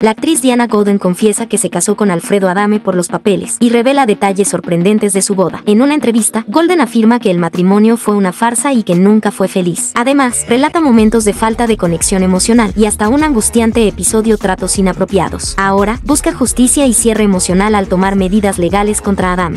La actriz Diana Golden confiesa que se casó con Alfredo Adame por los papeles y revela detalles sorprendentes de su boda. En una entrevista, Golden afirma que el matrimonio fue una farsa y que nunca fue feliz. Además, relata momentos de falta de conexión emocional y hasta un angustiante episodio tratos inapropiados. Ahora, busca justicia y cierre emocional al tomar medidas legales contra Adame.